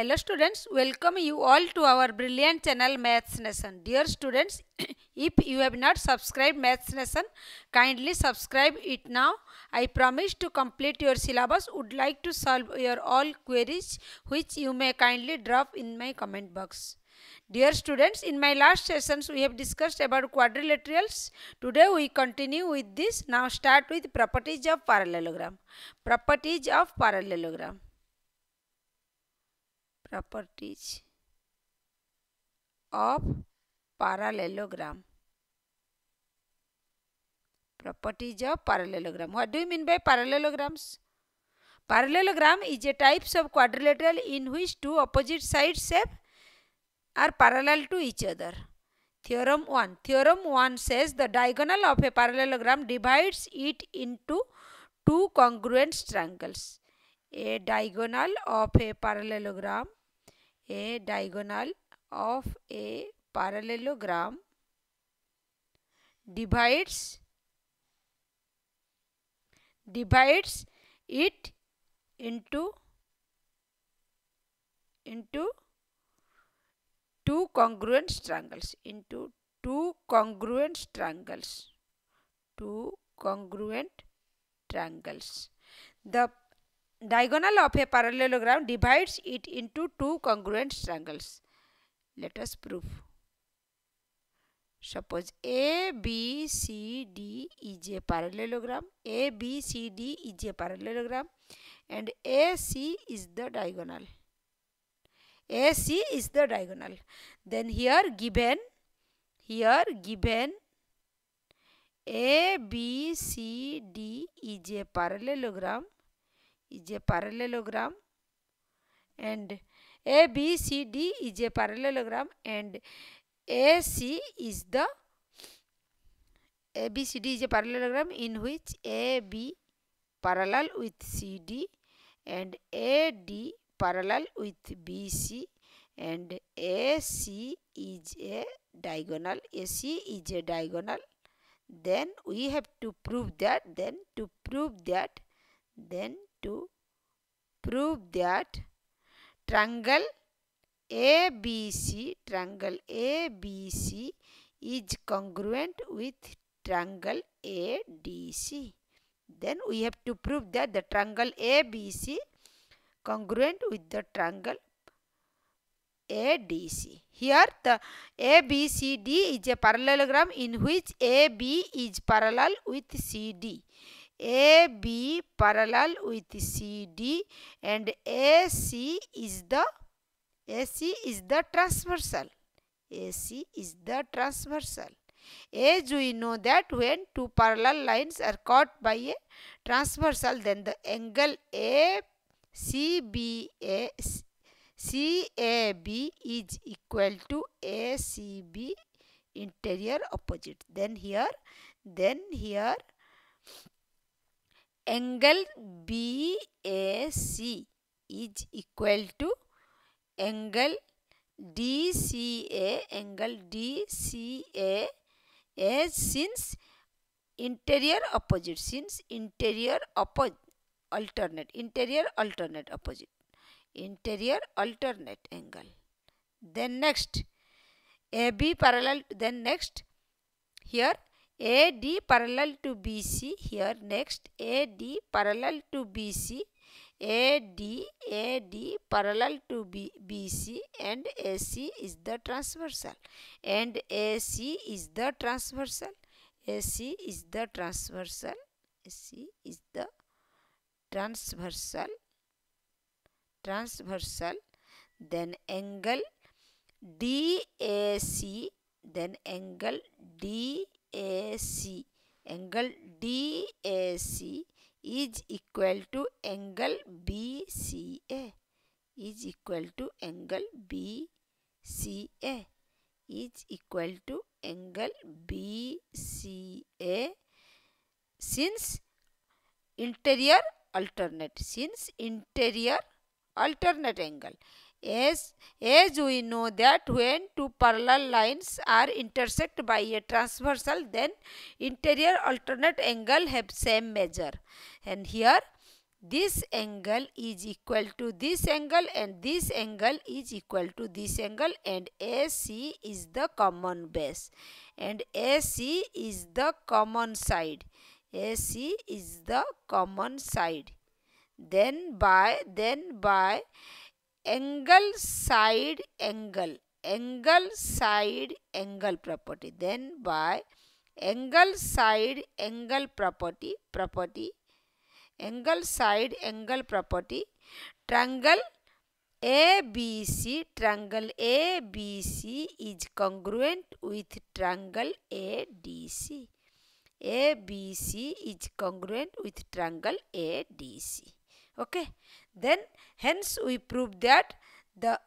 Hello students, welcome you all to our brilliant channel Maths Nation. Dear students, if you have not subscribed Maths Nation, kindly subscribe it now. I promise to complete your syllabus, would like to solve your all queries which you may kindly drop in my comment box. Dear students, in my last sessions we have discussed about quadrilaterals. Today we continue with this. Now start with properties of parallelogram. Properties of parallelogram properties of parallelogram properties of parallelogram what do you mean by parallelograms parallelogram is a types of quadrilateral in which two opposite sides are parallel to each other theorem 1 theorem 1 says the diagonal of a parallelogram divides it into two congruent triangles a diagonal of a parallelogram a diagonal of a parallelogram divides divides it into into two congruent triangles into two congruent triangles two congruent triangles the diagonal of a parallelogram divides it into two congruent triangles. Let us prove. Suppose A, B, C, D is a parallelogram. A, B, C, D is a parallelogram. And AC is the diagonal. AC is the diagonal. Then here given, here given A, B, C, D is a parallelogram is a parallelogram and ABCD is a parallelogram and AC is the ABCD is a parallelogram in which AB parallel with CD and AD parallel with BC and AC is a diagonal AC is a diagonal then we have to prove that then to prove that then to prove that triangle ABC, triangle ABC is congruent with triangle ADC. Then we have to prove that the triangle ABC congruent with the triangle ADC. Here the ABCD is a parallelogram in which AB is parallel with CD. AB parallel with CD and AC is the AC is the transversal. AC is the transversal. As we know that when two parallel lines are caught by a transversal then the angle ACBA CAB is equal to ACB interior opposite. Then here, then here angle BAC is equal to angle DCA angle DCA as since interior opposite since interior opposite alternate interior alternate opposite interior alternate angle then next AB parallel then next here AD parallel to BC here next AD parallel to BC AD AD parallel to B, BC and AC is the transversal and AC is the transversal AC is the transversal AC is the transversal transversal then angle DAC then angle DAC AC angle DAC is equal to angle BCA is equal to angle BCA is equal to angle BCA since interior alternate since interior alternate angle as, as we know that when two parallel lines are intersected by a transversal, then interior alternate angle have same measure. And here this angle is equal to this angle and this angle is equal to this angle and AC is the common base and AC is the common side. AC is the common side. Then by, then by angle side angle angle side angle property then by angle side angle property property angle side angle property triangle ABC triangle ABC is congruent with triangle ADC ABC is congruent with triangle ADC okay then Hence, we proved that the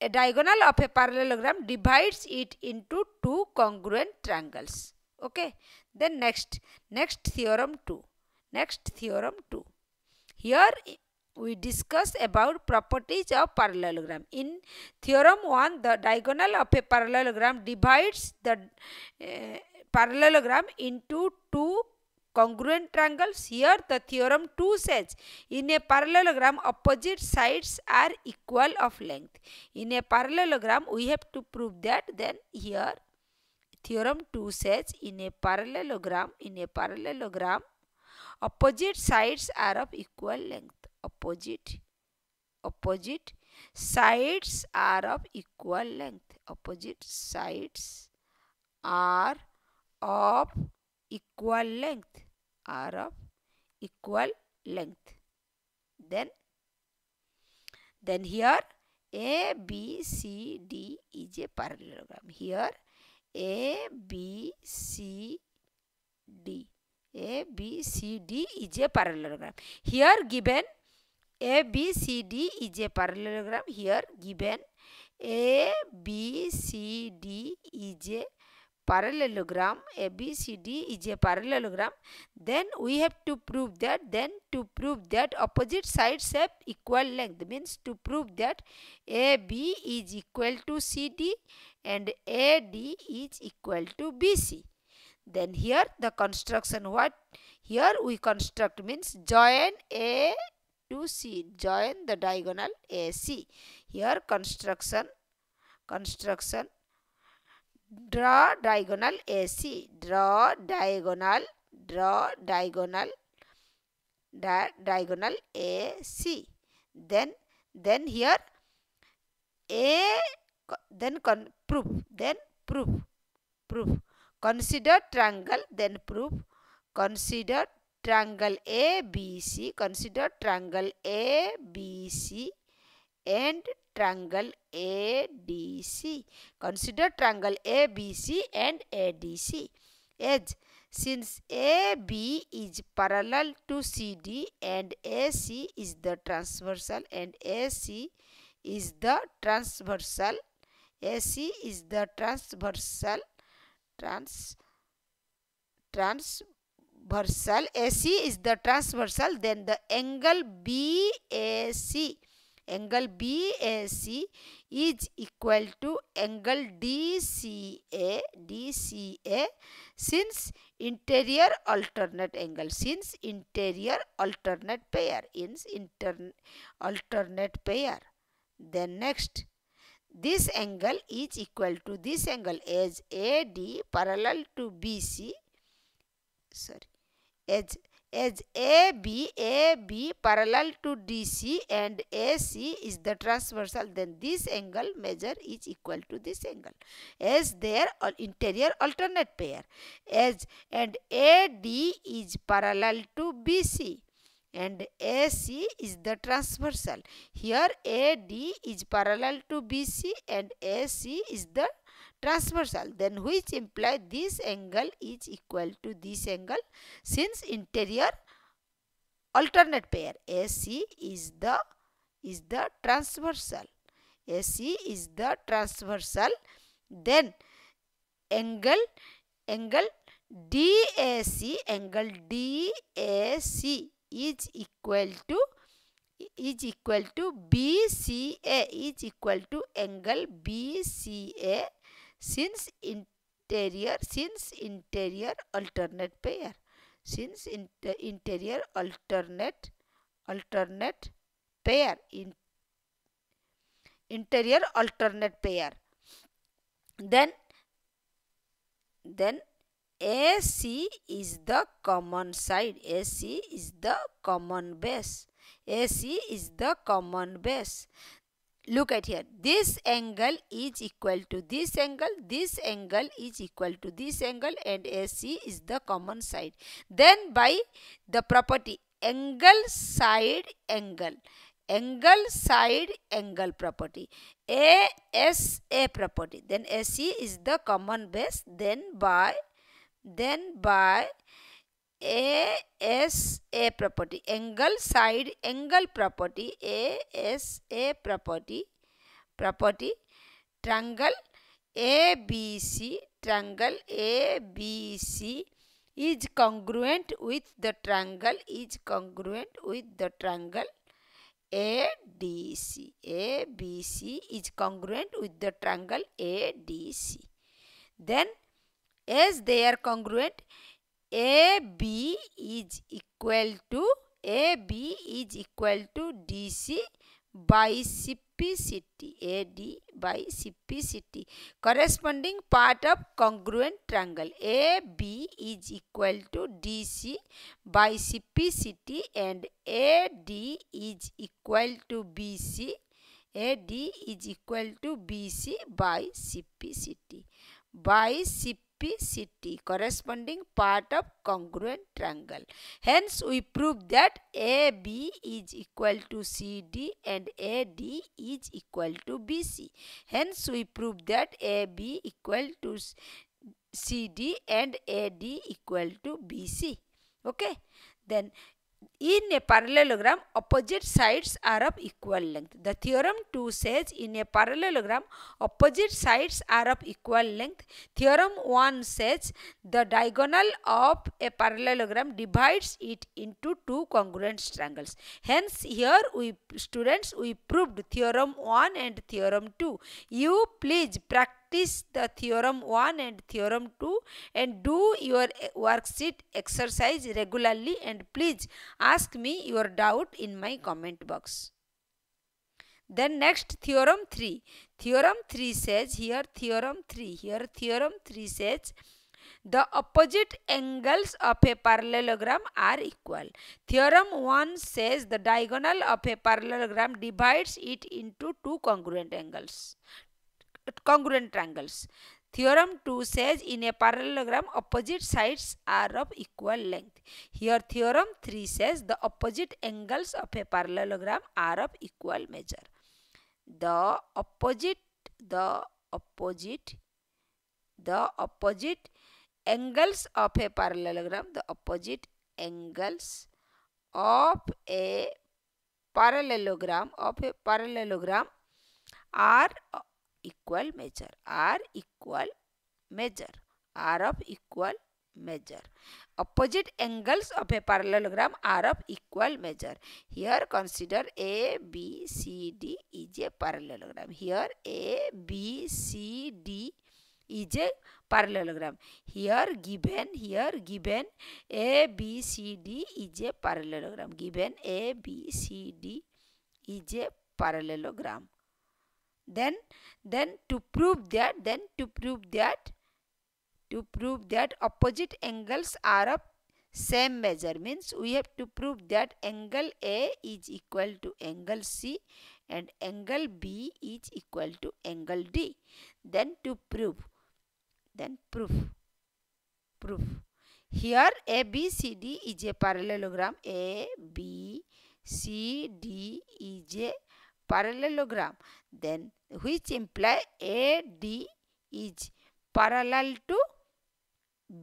a uh, diagonal of a parallelogram divides it into two congruent triangles. Okay. Then next, next theorem 2. Next theorem 2. Here we discuss about properties of parallelogram. In theorem 1, the diagonal of a parallelogram divides the uh, parallelogram into two congruent triangles. Here the theorem 2 says in a parallelogram opposite sides are equal of length. In a parallelogram we have to prove that then here theorem 2 says in a parallelogram in a parallelogram opposite sides are of equal length opposite opposite sides are of equal length opposite sides are of equal length are of equal length then then here a b c d is a parallelogram here a b c d a b c d is a parallelogram here given a b c d is a parallelogram here given a b c d is a parallelogram a b c d is a parallelogram then we have to prove that then to prove that opposite sides have equal length means to prove that a b is equal to c d and a d is equal to b c then here the construction what here we construct means join A to C join the diagonal AC here construction construction draw diagonal AC, draw diagonal, draw diagonal, di diagonal AC. Then, then here A, then con proof, then proof, proof. Consider triangle, then proof. Consider triangle ABC, consider triangle ABC and triangle ADC. Consider triangle ABC and ADC as since AB is parallel to CD and AC is the transversal and AC is the transversal AC is the transversal trans transversal AC is the transversal then the angle BAC angle BAC is equal to angle DCA, DCA since interior alternate angle, since interior alternate pair, since inter alternate pair. Then next, this angle is equal to this angle as AD parallel to BC, sorry, as as AB, AB parallel to DC and AC is the transversal, then this angle measure is equal to this angle as their interior alternate pair as and AD is parallel to BC and AC is the transversal. Here AD is parallel to BC and AC is the transversal then which imply this angle is equal to this angle since interior alternate pair AC is the is the transversal AC is the transversal then angle angle DAC angle DAC is equal to is equal to BCA is equal to angle BCA since interior since interior alternate pair since inter interior alternate alternate pair in interior alternate pair then then AC is the common side AC is the common base AC is the common base look at here this angle is equal to this angle this angle is equal to this angle and AC is the common side then by the property angle side angle angle side angle property ASA property then AC is the common base then by then by ASA property, angle side angle property, ASA property, property, triangle ABC, triangle ABC is congruent with the triangle, is congruent with the triangle ADC. ABC is congruent with the triangle ADC. Then, as they are congruent, AB is equal to AB is equal to DC by CPCT AD by CPCT corresponding part of congruent triangle AB is equal to DC by CPCT and AD is equal to BC AD is equal to BC by CPCT by CPCT ABCT corresponding part of congruent triangle. Hence we prove that AB is equal to CD and AD is equal to BC. Hence we prove that AB equal to CD and AD equal to BC. Okay. Then in a parallelogram, opposite sides are of equal length. The theorem 2 says in a parallelogram, opposite sides are of equal length. Theorem 1 says the diagonal of a parallelogram divides it into two congruent triangles. Hence, here we students, we proved theorem 1 and theorem 2. You please practice practice the theorem 1 and theorem 2 and do your eh, worksheet exercise regularly and please ask me your doubt in my comment box. Then next theorem 3. Theorem 3 says here theorem 3 here theorem 3 says the opposite angles of a parallelogram are equal. Theorem 1 says the diagonal of a parallelogram divides it into two congruent angles. congruent triangles. Theorem 2 says in a parallelogram opposite sides are of equal length. Here theorem 3 says the opposite angles of a parallelogram are of equal measure. The opposite, the opposite, the opposite angles of a parallelogram, the opposite angles of a parallelogram, of a parallelogram are equal measure are equal measure are of equal measure opposite angles of a parallelogram are of equal measure here consider a b c d is a parallelogram here a b c d is a parallelogram here given here given a b c d is a parallelogram given a b c d is a parallelogram then then to prove that then to prove that to prove that opposite angles are of same measure means we have to prove that angle A is equal to angle C and angle B is equal to angle D then to prove then proof proof here ABCD is a parallelogram ABCD is a parallelogram then which imply AD is parallel to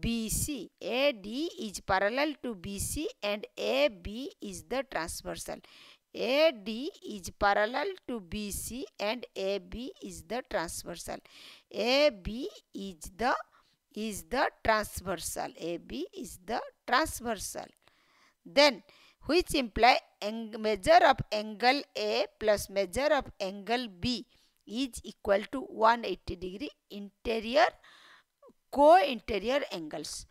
BC. AD is parallel to BC and AB is the transversal. AD is parallel to BC and AB is the transversal. AB is the is the transversal. AB is the transversal. Then which imply measure of angle A plus measure of angle B is equal to 180 degree interior co-interior angles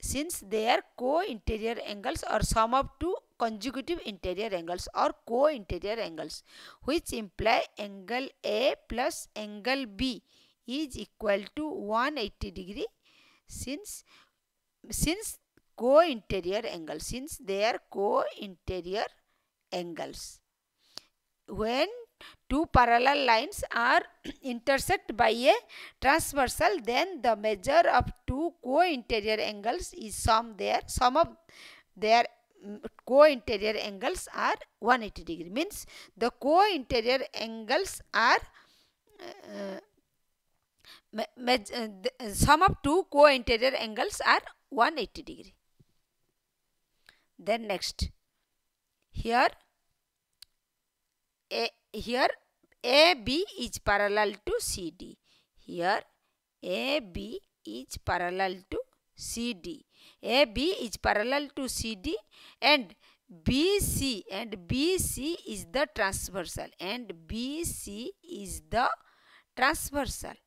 since they are co-interior angles or sum of two consecutive interior angles or co-interior angles which imply angle A plus angle B is equal to 180 degree since since co-interior angle since they are co-interior angles. When two parallel lines are intersect by a transversal then the measure of two co-interior angles is sum there sum of their mm, co-interior angles are 180 degree means the co-interior angles are uh, uh, uh, uh sum of two co-interior angles are 180 degree then next here a here ab is parallel to cd here ab is parallel to cd ab is parallel to cd and bc and bc is the transversal and bc is the transversal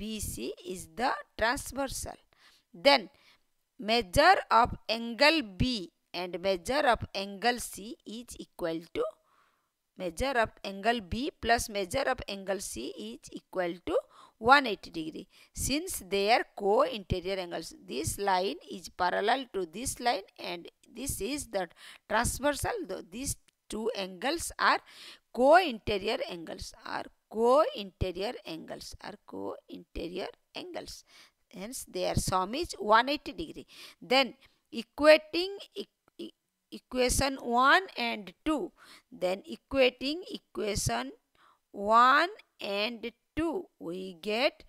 bc is the transversal then measure of angle b and measure of angle C is equal to measure of angle B plus measure of angle C is equal to 180 degree since they are co-interior angles this line is parallel to this line and this is the transversal though these two angles are co-interior angles are co-interior angles are co-interior angles hence their sum is 180 degree then equating equation 1 and 2 then equating equation 1 and 2 we get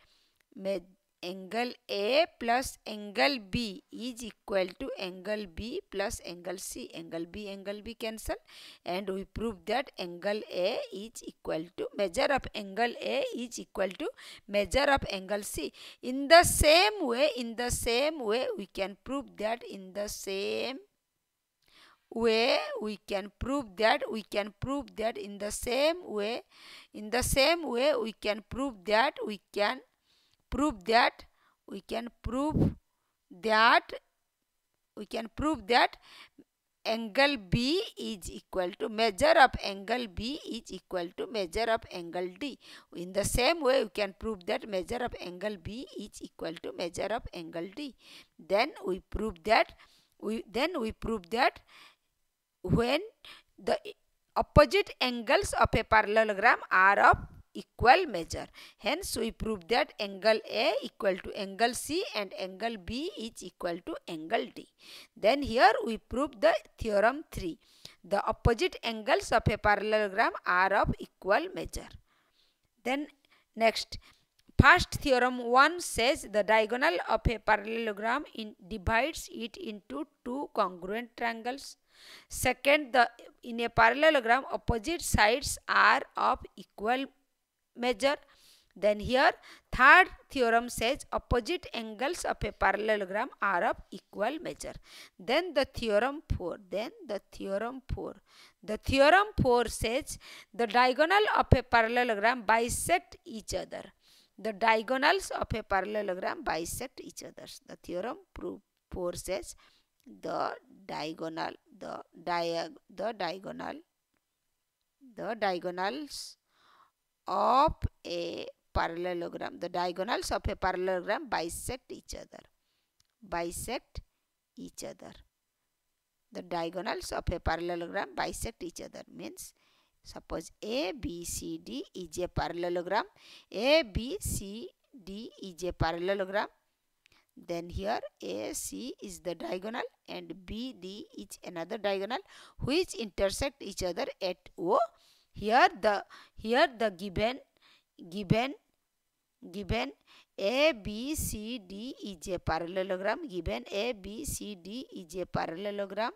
angle A plus angle B is equal to angle B plus angle C. Angle B, angle B cancel and we prove that angle A is equal to measure of angle A is equal to measure of angle C. In the same way, in the same way we can prove that in the same way we can prove that we can prove that in the same way in the same way we can prove that we can prove that we can prove that we can prove that angle B is equal to measure of angle B is equal to measure of angle D. In the same way, we can prove that measure of angle B is equal to measure of angle D. Then we prove that we then we prove that when the opposite angles of a parallelogram are of equal measure. Hence, we prove that angle A equal to angle C and angle B is equal to angle D. Then here we prove the theorem 3. The opposite angles of a parallelogram are of equal measure. Then next, First theorem 1 says the diagonal of a parallelogram in divides it into two congruent triangles. Second, the in a parallelogram opposite sides are of equal measure. Then here third theorem says opposite angles of a parallelogram are of equal measure. Then the theorem 4. Then the theorem 4. The theorem 4 says the diagonal of a parallelogram bisect each other. The diagonals of a parallelogram bisect each other. The theorem proposes forces the diagonal, the, diag, the diagonal, the diagonals of a parallelogram. The diagonals of a parallelogram bisect each other. Bisect each other. The diagonals of a parallelogram bisect each other means Suppose ABCD is a parallelogram. ABCD is a parallelogram. Then here AC is the diagonal and BD is another diagonal which intersect each other at O. Here the here the given given given ABCD is a parallelogram given ABCD is a parallelogram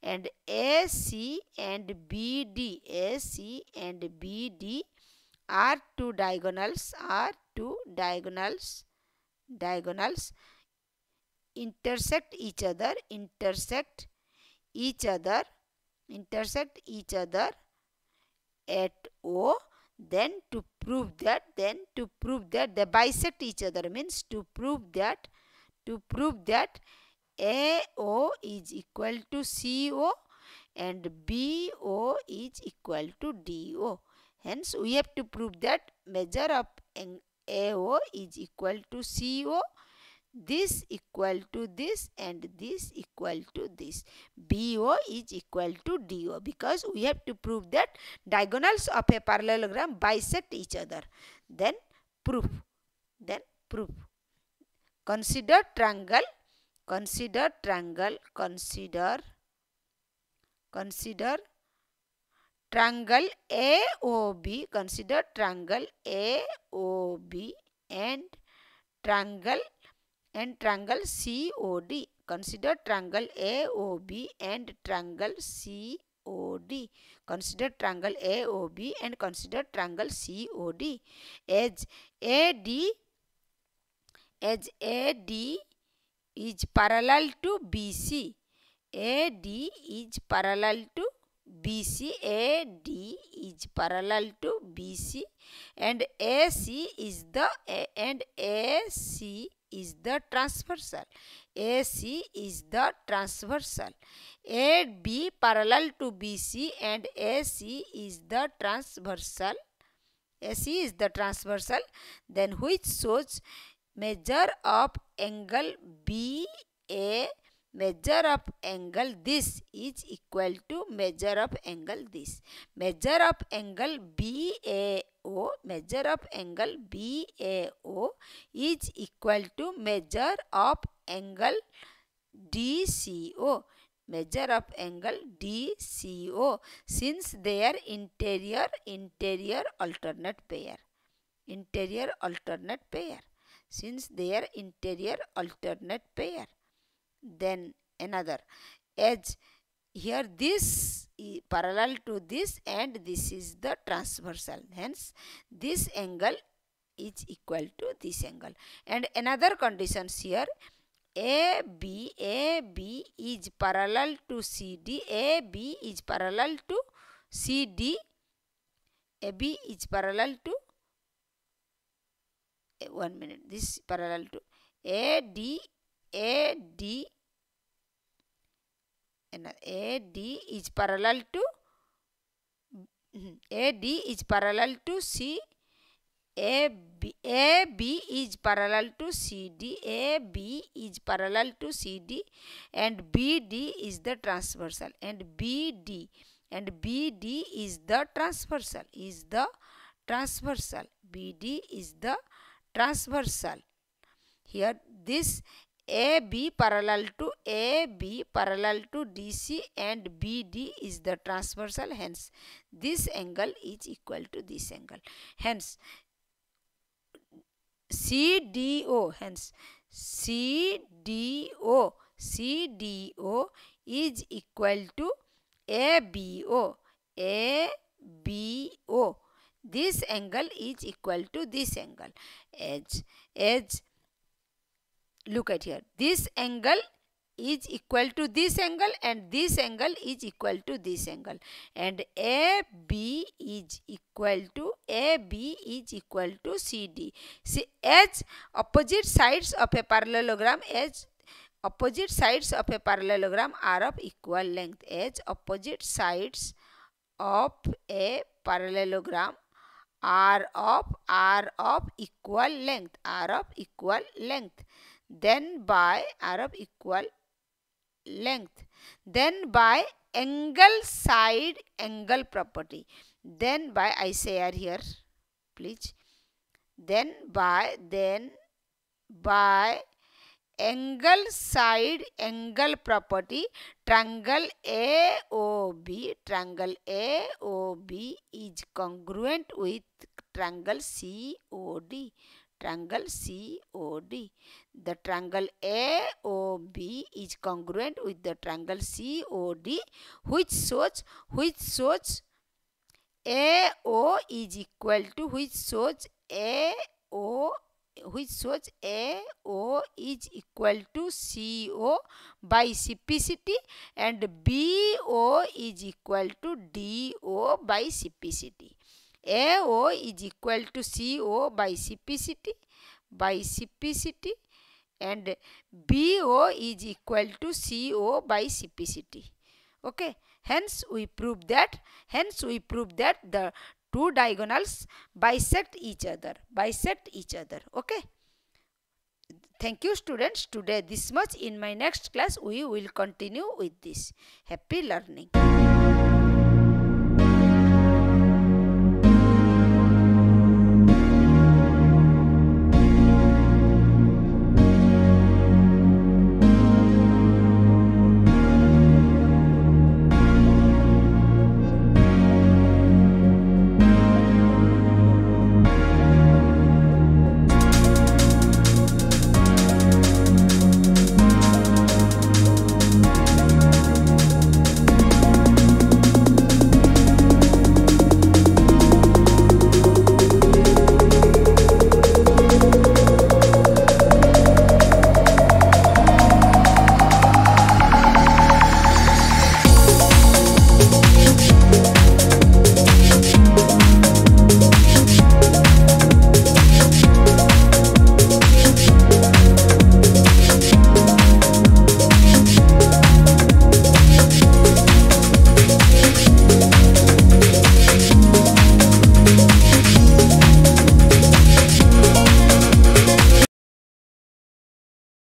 and AC and BD AC and BD are two diagonals are two diagonals diagonals intersect each other intersect each other intersect each other at O then to prove that then to prove that they bisect each other means to prove that to prove that AO is equal to CO and BO is equal to DO hence we have to prove that measure of AO is equal to CO this equal to this and this equal to this. BO is equal to DO because we have to prove that diagonals of a parallelogram bisect each other. Then proof. Then proof. Consider triangle. Consider triangle. Consider. Consider triangle AOB. Consider triangle AOB and triangle and triangle COD. Consider triangle AOB and triangle COD. Consider triangle AOB and consider triangle COD as AD as AD is parallel to BC. AD is parallel to BC, AD is parallel to BC and AC is the and AC is the transversal. AC is the transversal. AB parallel to BC and AC is the transversal. AC is the transversal. Then which shows measure of angle BA measure of angle this is equal to measure of angle this. Measure of angle BA O, measure of angle BAO is equal to measure of angle DCO. Measure of angle DCO since they are interior interior alternate pair. Interior alternate pair. Since they are interior alternate pair. Then another edge here this parallel to this and this is the transversal hence this angle is equal to this angle and another conditions here AB AB is parallel to CD AB is parallel to CD AB is parallel to eh, one minute this parallel to AD AD AD is parallel to AD is parallel to C AB AB is parallel to CD AB is parallel to CD and BD is the transversal and BD and BD is the transversal is the transversal BD is the transversal here this AB parallel to AB parallel to DC and BD is the transversal hence this angle is equal to this angle hence CDO hence CDO CDO is equal to ABO ABO this angle is equal to this angle edge edge look at here this angle is equal to this angle and this angle is equal to this angle and AB is equal to AB is equal to CD. See as opposite sides of a parallelogram as opposite sides of a parallelogram are of equal length as opposite sides of a parallelogram are of are of equal length are of equal length then by arab equal length then by angle side angle property then by i say here please then by then by angle side angle property triangle AOB triangle AOB is congruent with triangle COD triangle COD the triangle AOB is congruent with the triangle COD which shows which shows AO is equal to which shows AO which shows AO is equal to CO by CPCT and BO is equal to DO by CPCT. AO is equal to CO by CPCT by CPCT and BO is equal to CO by CPCT. Okay. Hence we prove that, hence we prove that the two diagonals bisect each other, bisect each other. Okay. Thank you students. Today this much. In my next class we will continue with this. Happy learning.